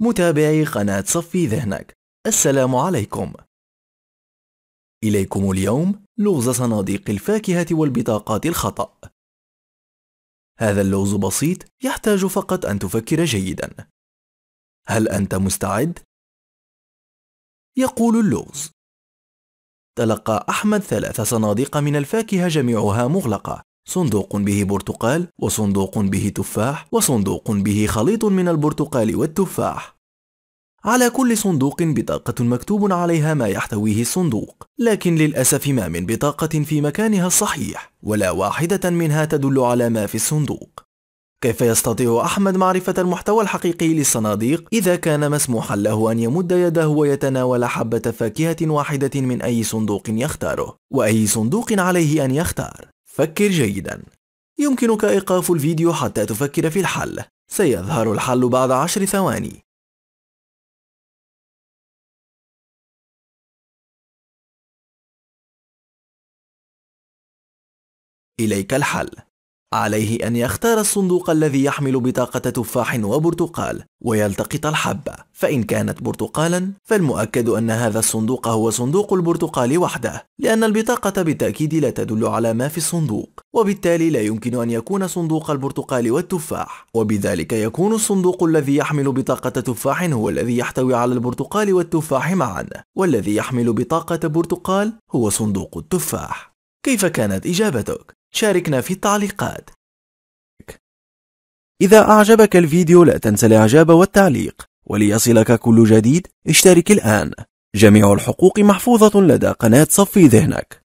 متابعي قناة صفي ذهنك السلام عليكم إليكم اليوم لغز صناديق الفاكهة والبطاقات الخطأ هذا اللغز بسيط يحتاج فقط أن تفكر جيدا هل أنت مستعد؟ يقول اللغز تلقى أحمد ثلاث صناديق من الفاكهة جميعها مغلقة صندوق به برتقال وصندوق به تفاح وصندوق به خليط من البرتقال والتفاح على كل صندوق بطاقة مكتوب عليها ما يحتويه الصندوق، لكن للأسف ما من بطاقة في مكانها الصحيح، ولا واحدة منها تدل على ما في الصندوق. كيف يستطيع أحمد معرفة المحتوى الحقيقي للصناديق إذا كان مسموحا له أن يمد يده ويتناول حبة فاكهة واحدة من أي صندوق يختاره وأي صندوق عليه أن يختار فكر جيدا يمكنك إيقاف الفيديو حتى تفكر في الحل سيظهر الحل بعد عشر ثواني إليك الحل عليه أن يختار الصندوق الذي يحمل بطاقة تفاح وبرتقال ويلتقط الحبة فإن كانت برتقالا فالمؤكد أن هذا الصندوق هو صندوق البرتقال وحده لأن البطاقة بالتأكيد لا تدل على ما في الصندوق وبالتالي لا يمكن أن يكون صندوق البرتقال والتفاح وبذلك يكون الصندوق الذي يحمل بطاقة تفاح هو الذي يحتوي على البرتقال والتفاح معا والذي يحمل بطاقة برتقال هو صندوق التفاح كيف كانت إجابتك؟ شاركنا في التعليقات إذا أعجبك الفيديو لا تنسى الإعجاب والتعليق وليصلك كل جديد اشترك الآن جميع الحقوق محفوظة لدى قناة صفي ذهنك